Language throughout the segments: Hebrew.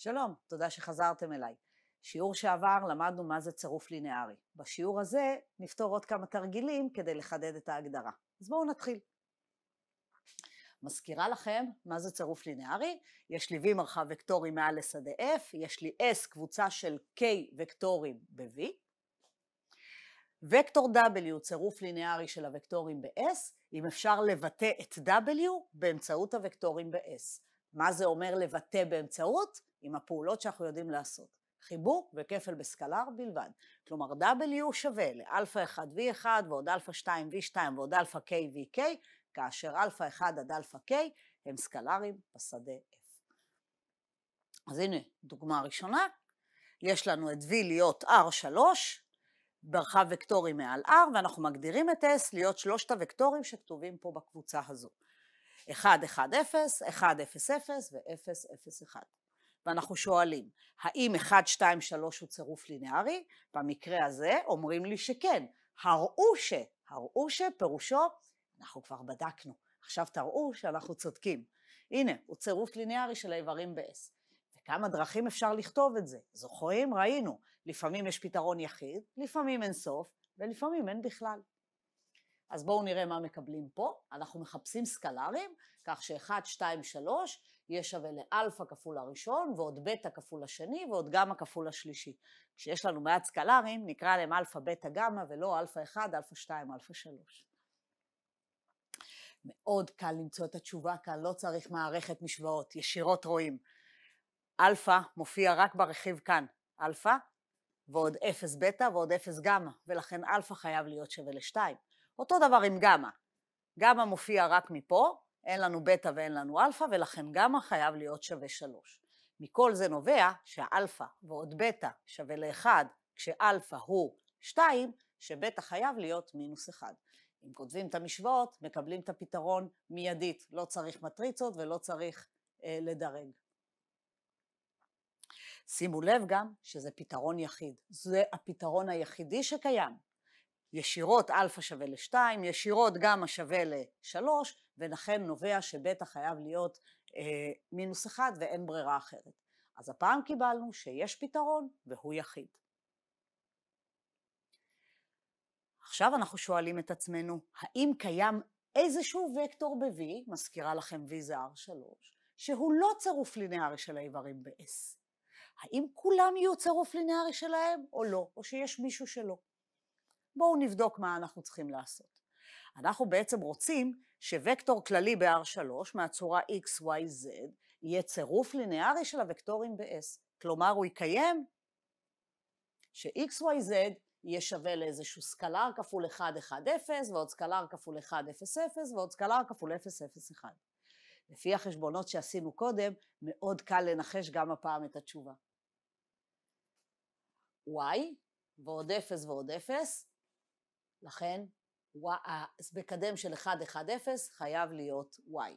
שלום, תודה שחזרתם אליי. שיעור שעבר למדנו מה זה צירוף לינארי. בשיעור הזה נפתור עוד כמה תרגילים כדי לחדד את ההגדרה. אז בואו נתחיל. מזכירה לכם מה זה צירוף לינארי, יש לי V מרחב וקטורי מעל לשדה F, יש לי S קבוצה של K וקטורים ב-V, וקטור W צירוף לינארי של הוקטורים ב-S, אם אפשר לבטא את W באמצעות הוקטורים ב-S. מה זה אומר לבטא באמצעות? עם הפעולות שאנחנו יודעים לעשות. חיבוק וכפל בסקלר בלבד. כלומר W שווה לאלפא 1 V1 ועוד אלפא 2 V2 ועוד אלפא K VK, כאשר אלפא 1 עד אלפא K הם סקלרים בשדה F. אז הנה דוגמה ראשונה, יש לנו את V להיות R3, מרחב וקטורי מעל R, ואנחנו מגדירים את S להיות שלושת הוקטורים שכתובים פה בקבוצה הזו. 1-1-0, 0 0 ו ו-0-0-1. ואנחנו אוקיי. שואלים, האם 1, 2, 3 הוא צירוף לינארי? במקרה הזה אומרים לי שכן. הראו ש, הראו שפירושו, אנחנו כבר בדקנו, עכשיו תראו שאנחנו צודקים. הנה, הוא צירוף לינארי של האיברים ב-S. וכמה דרכים אפשר לכתוב את זה. זוכרים? ראינו. לפעמים יש פתרון יחיד, לפעמים אין סוף, ולפעמים אין בכלל. אז בואו נראה מה מקבלים פה, אנחנו מחפשים סקלרים, כך ש-1, 2, 3 יהיה שווה לאלפא כפול הראשון, ועוד בטא כפול השני, ועוד גמא כפול השלישי. כשיש לנו מעט סקלרים, נקרא להם אלפא, בטא, גמא, ולא אלפא 1, אלפא 2, אלפא 3. מאוד קל למצוא את התשובה כאן, לא צריך מערכת משוואות, ישירות רואים. אלפא מופיע רק ברכיב כאן, אלפא ועוד 0 בטא ועוד 0 גמא, ולכן אלפא חייב להיות שווה ל-2. אותו דבר עם גמא. גמא מופיע רק מפה, אין לנו בטא ואין לנו אלפא, ולכן גמא חייב להיות שווה שלוש. מכל זה נובע שהאלפא ועוד בטא שווה לאחד, כשאלפא הוא שתיים, שבטא חייב להיות מינוס אחד. אם כותבים את המשוואות, מקבלים את הפתרון מיידית. לא צריך מטריצות ולא צריך אה, לדרג. שימו לב גם שזה פתרון יחיד. זה הפתרון היחידי שקיים. ישירות אלפא שווה ל-2, ישירות גמא שווה ל-3, ולכן נובע שבטא חייב להיות אה, מינוס 1 ואין ברירה אחרת. אז הפעם קיבלנו שיש פתרון והוא יחיד. עכשיו אנחנו שואלים את עצמנו, האם קיים איזשהו וקטור ב-V, מזכירה לכם V זה R3, שהוא לא צירוף לינארי של האיברים ב-S? האם כולם יהיו צירוף לינארי שלהם או לא, או שיש מישהו שלא? בואו נבדוק מה אנחנו צריכים לעשות. אנחנו בעצם רוצים שווקטור כללי ב-R3 מהצורה XYZ יהיה צירוף לינארי של הוקטורים ב-S. כלומר, הוא יקיים ש-XYZ יהיה שווה לאיזשהו סקלר כפול 1, 1, 0, ועוד סקלר כפול 1, 0, 0, ועוד סקלר כפול 0, 0, 1. לפי החשבונות שעשינו קודם, מאוד קל לנחש גם הפעם את התשובה. y ועוד 0 ועוד 0 לכן מקדם של 1, 1, 0 חייב להיות y.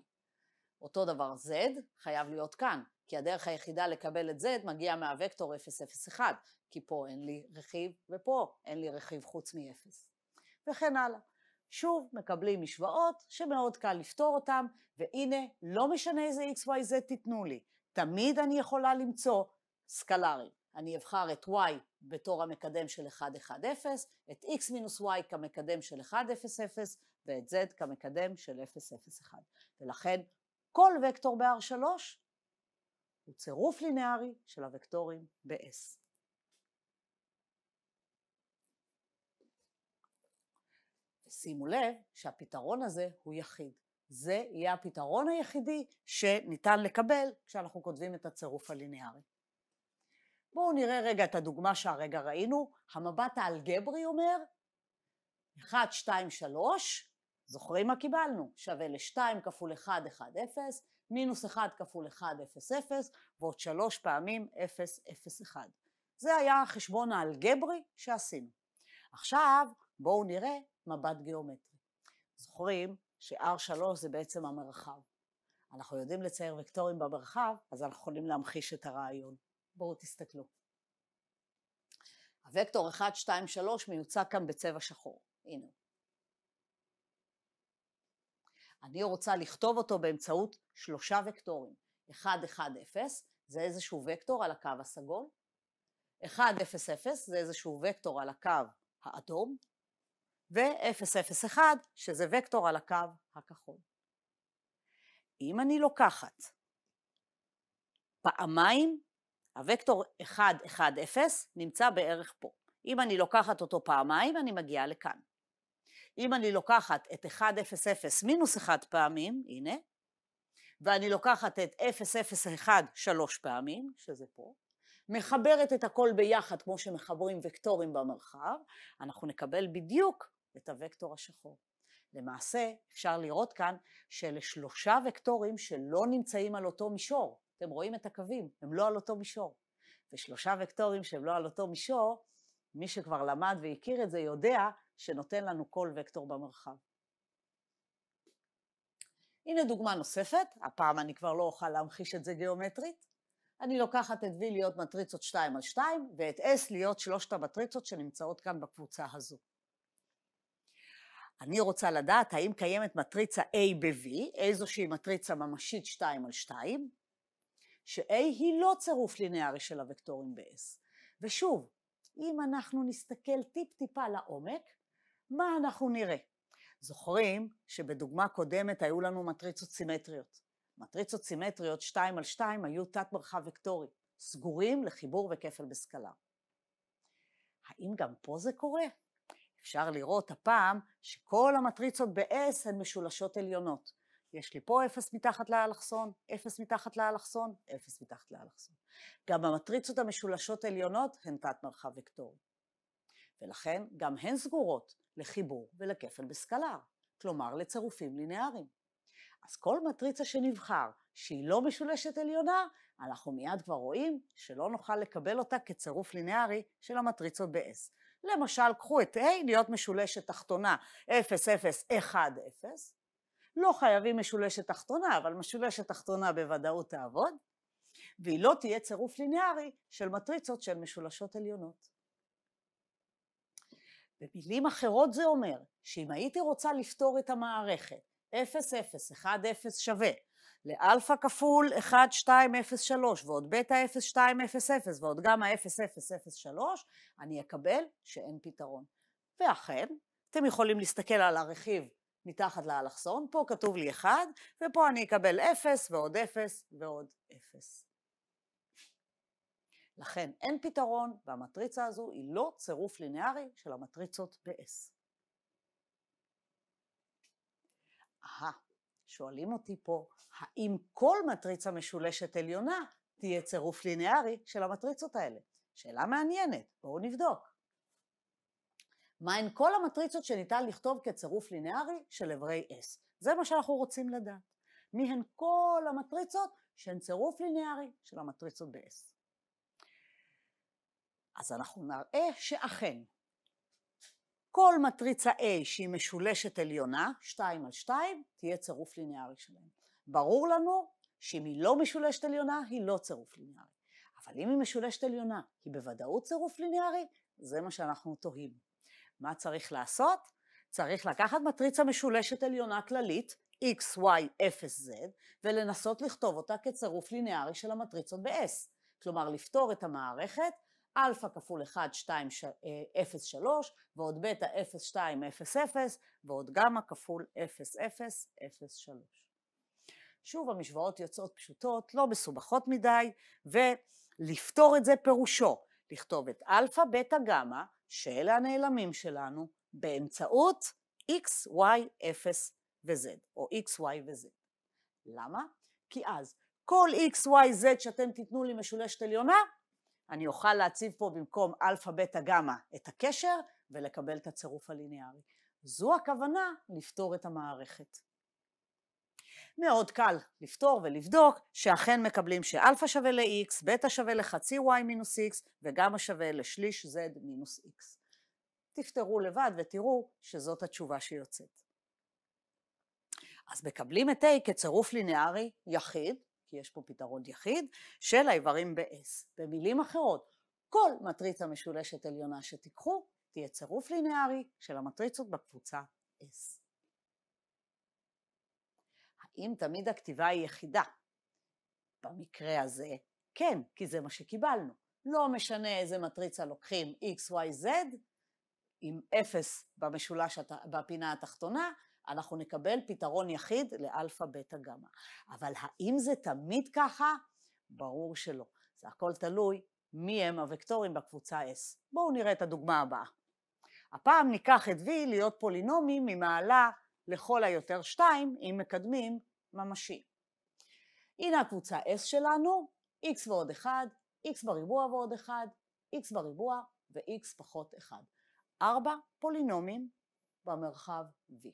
אותו דבר z חייב להיות כאן, כי הדרך היחידה לקבל את z מגיע מהוקטור 0, 0, 1, כי פה אין לי רכיב ופה אין לי רכיב חוץ מ-0. וכן הלאה. שוב מקבלים משוואות שמאוד קל לפתור אותן, והנה, לא משנה איזה x, y, z תיתנו לי, תמיד אני יכולה למצוא סקלרים. אני אבחר את y בתור המקדם של 1, 1, 0, את x מינוס y כמקדם של 1, 0, 0, ואת z כמקדם של 0, 0, 1. ולכן כל וקטור ב-R3 הוא צירוף לינארי של הוקטורים ב-S. שימו לב שהפתרון הזה הוא יחיד. זה יהיה הפתרון היחידי שניתן לקבל כשאנחנו כותבים את הצירוף הלינארי. בואו נראה רגע את הדוגמה שהרגע ראינו. המבט האלגברי אומר, 1, 2, 3, זוכרים מה קיבלנו? שווה ל-2 כפול 1, 1, 0, מינוס 1 כפול 1, 0, 0, ועוד 3 פעמים 0, 0, 1. זה היה החשבון האלגברי שעשינו. עכשיו בואו נראה מבט גיאומטרי. זוכרים ש-R3 זה בעצם המרחב. אנחנו יודעים לצייר וקטורים במרחב, אז אנחנו יכולים להמחיש את הרעיון. בואו תסתכלו. הוקטור 1, 2, 3 מיוצג כאן בצבע שחור, הנה אני רוצה לכתוב אותו באמצעות שלושה וקטורים, 1, 1, 0, זה איזשהו וקטור על הקו הסגול, 1, 0, 0 זה איזשהו וקטור על הקו האדום, ו 0 0, 1, שזה וקטור על הקו הכחול. אם אני לוקחת פעמיים הוקטור 1, 1, 0 נמצא בערך פה. אם אני לוקחת אותו פעמיים, אני מגיעה לכאן. אם אני לוקחת את 1, 0, 0 מינוס 1 פעמים, הנה, ואני לוקחת את 0, 0, 1 שלוש פעמים, שזה פה, מחברת את הכל ביחד כמו שמחברים וקטורים במרחב, אנחנו נקבל בדיוק את הוקטור השחור. למעשה, אפשר לראות כאן שאלה שלושה וקטורים שלא נמצאים על אותו מישור. אתם רואים את הקווים, הם לא על אותו מישור. ושלושה וקטורים שהם לא על אותו מישור, מי שכבר למד והכיר את זה יודע שנותן לנו כל וקטור במרחב. הנה דוגמה נוספת, הפעם אני כבר לא אוכל להמחיש את זה גיאומטרית. אני לוקחת את V להיות מטריצות 2 על 2, ואת S להיות שלושת המטריצות שנמצאות כאן בקבוצה הזו. אני רוצה לדעת האם קיימת מטריצה A ב-V, איזושהי מטריצה ממשית 2 על 2, ש-A היא לא צירוף לינארי של הוקטורים ב-S. ושוב, אם אנחנו נסתכל טיפ-טיפה לעומק, מה אנחנו נראה? זוכרים שבדוגמה קודמת היו לנו מטריצות סימטריות. מטריצות סימטריות 2 על 2 היו תת מרחב וקטורי, סגורים לחיבור וכפל בסקלר. האם גם פה זה קורה? אפשר לראות הפעם שכל המטריצות ב-S הן משולשות עליונות. יש לי פה אפס מתחת לאלכסון, אפס מתחת לאלכסון, אפס מתחת לאלכסון. גם המטריצות המשולשות עליונות הן תת מרחב וקטור. ולכן גם הן סגורות לחיבור ולכפל בסקלר, כלומר לצירופים לינאריים. אז כל מטריצה שנבחר שהיא לא משולשת עליונה, אנחנו מיד כבר רואים שלא נוכל לקבל אותה כצירוף לינארי של המטריצות ב-S. למשל, קחו את A להיות משולשת תחתונה 0, 0, 1, 0, לא חייבים משולשת תחתונה, אבל משולשת תחתונה בוודאות תעבוד, והיא לא תהיה צירוף ליניארי של מטריצות של משולשות עליונות. במילים אחרות זה אומר שאם הייתי רוצה לפתור את המערכת 0, 0, 1, 0 שווה לאלפא כפול 1, 2, 0, 3 ועוד בטא 0, 2, 0, 0 ועוד גם ה-0, 0, 0, 0, 3, אני אקבל שאין פתרון. ואכן, אתם יכולים להסתכל על הרכיב מתחת לאלכסון, פה כתוב לי 1, ופה אני אקבל 0 ועוד 0 ועוד 0. לכן אין פתרון, והמטריצה הזו היא לא צירוף לינארי של המטריצות ב-S. אהה, שואלים אותי פה, האם כל מטריצה משולשת עליונה תהיה צירוף לינארי של המטריצות האלה? שאלה מעניינת, בואו נבדוק. מהן כל המטריצות שניתן לכתוב כצירוף לינארי של אברי S. זה מה שאנחנו רוצים לדעת. מיהן כל המטריצות שהן צירוף לינארי של המטריצות ב-S. אז אנחנו נראה שאכן, כל מטריצה A שהיא משולשת עליונה, 2 על 2, תהיה צירוף לינארי שלהם. ברור לנו שאם היא לא משולשת עליונה, היא לא צירוף לינארי. אבל אם היא משולשת עליונה, היא בוודאות צירוף לינארי, זה מה שאנחנו תוהים. מה צריך לעשות? צריך לקחת מטריצה משולשת עליונה כללית, x, y, 0, z, ולנסות לכתוב אותה כצירוף לינארי של המטריצות ב-s. כלומר, לפתור את המערכת אלפא כפול 1, 2, 0, 3, ועוד בטא 0, 2, 0, 0, ועוד גמא כפול 0, 0, 0, 3. שוב, המשוואות יוצאות פשוטות, לא מסובכות מדי, ולפתור את זה פירושו לכתוב את אלפא, בטא, גמא, שאלה הנעלמים שלנו, באמצעות x, y, 0 ו-z, או x, y ו-z. למה? כי אז כל x, y, z שאתם תיתנו לי משולשת עליונה, אני אוכל להציב פה במקום אלפא, בטא, גמא את הקשר ולקבל את הצירוף הליניארי. זו הכוונה לפתור את המערכת. מאוד קל לפתור ולבדוק שאכן מקבלים שאלפא שווה ל-x, בטא שווה לחצי y מינוס x וגמא שווה לשליש z מינוס x. תפתרו לבד ותראו שזאת התשובה שיוצאת. אז מקבלים את a כצירוף לינארי יחיד, כי יש פה פתרון יחיד, של האיברים ב-s. במילים אחרות, כל מטריצה משולשת עליונה שתיקחו תהיה צירוף לינארי של המטריצות בקבוצה s. האם תמיד הכתיבה היא יחידה? במקרה הזה, כן, כי זה מה שקיבלנו. לא משנה איזה מטריצה לוקחים x, y, z, עם אפס במשולש, בפינה התחתונה, אנחנו נקבל פתרון יחיד לאלפא, בטא, גמא. אבל האם זה תמיד ככה? ברור שלא. זה הכל תלוי מי הם הוקטורים בקבוצה S. בואו נראה את הדוגמה הבאה. הפעם ניקח את V להיות פולינומי ממעלה לכל היותר 2 אם מקדמים ממשי. הנה הקבוצה S שלנו, x ועוד 1, x בריבוע ועוד 1, x בריבוע ו-x פחות 1. ארבע פולינומים במרחב V.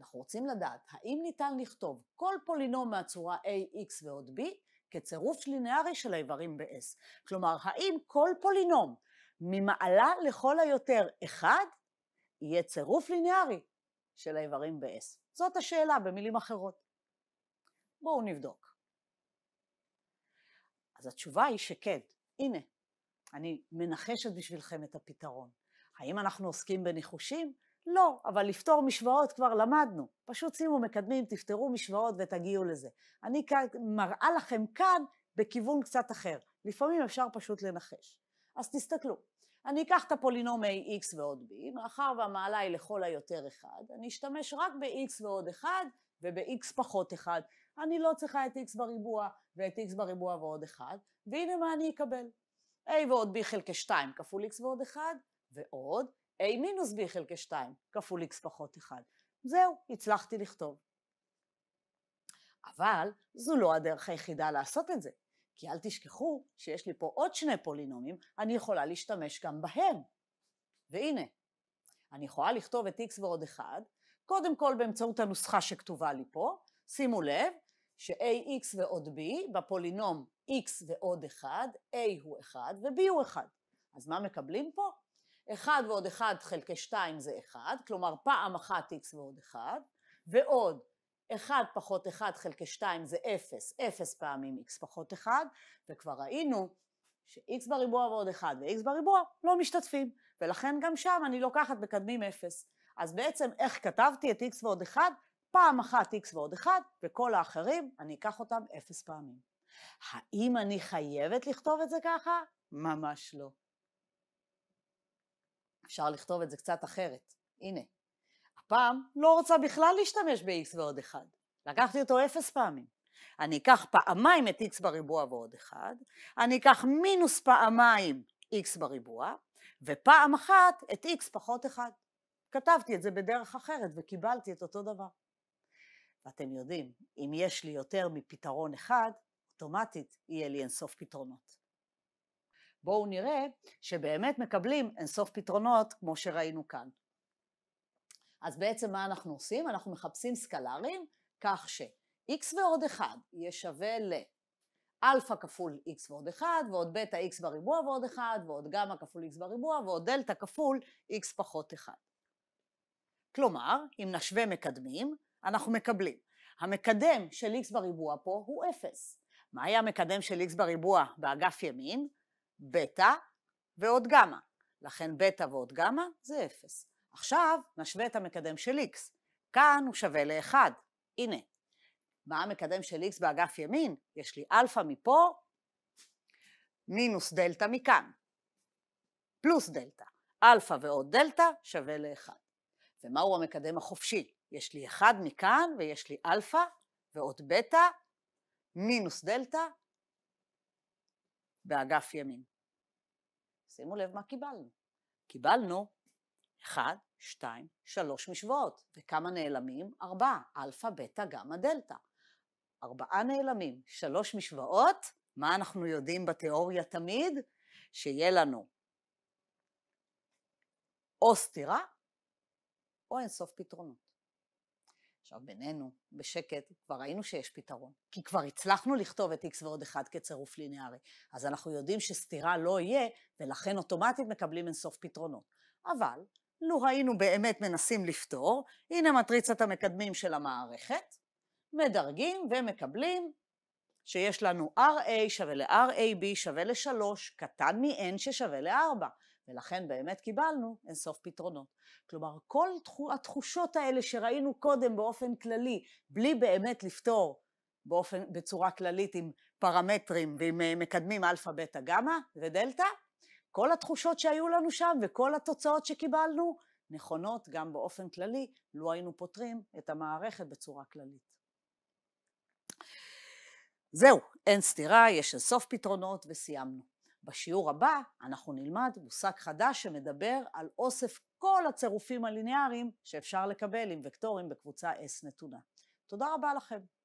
אנחנו רוצים לדעת האם ניתן לכתוב כל פולינום מהצורה ax ועוד b כצירוף לינארי של האיברים ב-s. כלומר, האם כל פולינום ממעלה לכל היותר 1 יהיה צירוף ליניארי של האיברים ב-S? זאת השאלה במילים אחרות. בואו נבדוק. אז התשובה היא שכן, הנה, אני מנחשת בשבילכם את הפתרון. האם אנחנו עוסקים בניחושים? לא, אבל לפתור משוואות כבר למדנו. פשוט שימו מקדמים, תפתרו משוואות ותגיעו לזה. אני מראה לכם כאן בכיוון קצת אחר. לפעמים אפשר פשוט לנחש. אז תסתכלו. אני אקח את הפולינום ax ועוד b, מאחר והמעלה היא לכל היותר 1, אני אשתמש רק ב-x ועוד 1 וב-x פחות 1. אני לא צריכה את x בריבוע ואת x בריבוע ועוד 1, והנה מה אני אקבל. a ועוד b חלקי 2 כפול x ועוד 1, ועוד a מינוס b חלקי 2 כפול x פחות 1. זהו, הצלחתי לכתוב. אבל זו לא הדרך היחידה לעשות את זה. כי אל תשכחו שיש לי פה עוד שני פולינומים, אני יכולה להשתמש גם בהם. והנה, אני יכולה לכתוב את x ועוד 1, קודם כל באמצעות הנוסחה שכתובה לי פה, שימו לב ש-ax ועוד b בפולינום x ועוד 1, a הוא 1 ו-b הוא 1. אז מה מקבלים פה? 1 ועוד 1 חלקי 2 זה 1, כלומר פעם אחת x ועוד 1, ועוד 1 פחות 1 חלקי 2 זה 0, 0 פעמים x פחות 1, וכבר ראינו ש-x בריבוע ועוד 1 ו-x בריבוע לא משתתפים, ולכן גם שם אני לוקחת מקדמים 0. אז בעצם איך כתבתי את x ועוד 1? פעם אחת x ועוד 1, וכל האחרים אני אקח אותם 0 פעמים. האם אני חייבת לכתוב את זה ככה? ממש לא. אפשר לכתוב את זה קצת אחרת. הנה, פעם לא רוצה בכלל להשתמש ב-x ועוד 1. לקחתי אותו 0 פעמים. אני אקח פעמיים את x בריבוע ועוד 1, אני אקח מינוס פעמיים x בריבוע, ופעם אחת את x פחות 1. כתבתי את זה בדרך אחרת וקיבלתי את אותו דבר. ואתם יודעים, אם יש לי יותר מפתרון אחד, אוטומטית יהיה לי אינסוף פתרונות. בואו נראה שבאמת מקבלים אינסוף פתרונות כמו שראינו כאן. אז בעצם מה אנחנו עושים? אנחנו מחפשים סקלרים כך ש-x ועוד 1 יהיה שווה לאלפא כפול x ועוד 1, ועוד בטא x בריבוע ועוד 1, ועוד גמא כפול x בריבוע, ועוד דלתא כפול x פחות 1. כלומר, אם נשווה מקדמים, אנחנו מקבלים. המקדם של x בריבוע פה הוא 0. מה היה המקדם של x בריבוע באגף ימין? בטא ועוד גמא. לכן בטא ועוד גמא זה 0. עכשיו נשווה את המקדם של x. כאן הוא שווה ל-1. הנה. מה המקדם של x באגף ימין? יש לי אלפא מפה, מינוס דלתא מכאן. פלוס דלתא. אלפא ועוד דלתא שווה ל-1. ומהו המקדם החופשי? יש לי 1 מכאן ויש לי אלפא ועוד בטא מינוס דלתא באגף ימין. שימו לב מה קיבלנו. קיבלנו אחד, שתיים, שלוש משוואות. וכמה נעלמים? ארבעה. אלפא, בטא, גמא, דלתא. ארבעה נעלמים, שלוש משוואות, מה אנחנו יודעים בתיאוריה תמיד? שיהיה לנו או סתירה או אינסוף פתרונות. עכשיו בינינו, בשקט, כבר ראינו שיש פתרון, כי כבר הצלחנו לכתוב את x ועוד 1 כצירוף ליניארי, אז אנחנו יודעים שסתירה לא יהיה, ולכן אוטומטית מקבלים אינסוף פתרונות. אבל לו היינו באמת מנסים לפתור, הנה מטריצת המקדמים של המערכת, מדרגים ומקבלים שיש לנו RA שווה ל-RAB שווה ל-3, קטן מ-N ששווה ל-4, ולכן באמת קיבלנו אינסוף פתרונות. כלומר, כל התחושות האלה שראינו קודם באופן כללי, בלי באמת לפתור באופן, בצורה כללית עם פרמטרים ועם אה, מקדמים אלפא, בטא, גמא ודלתא, כל התחושות שהיו לנו שם וכל התוצאות שקיבלנו נכונות גם באופן כללי, לו היינו פותרים את המערכת בצורה כללית. זהו, אין סתירה, יש אינסוף פתרונות וסיימנו. בשיעור הבא אנחנו נלמד מושג חדש שמדבר על אוסף כל הצירופים הליניאריים שאפשר לקבל עם וקטורים בקבוצה S נתונה. תודה רבה לכם.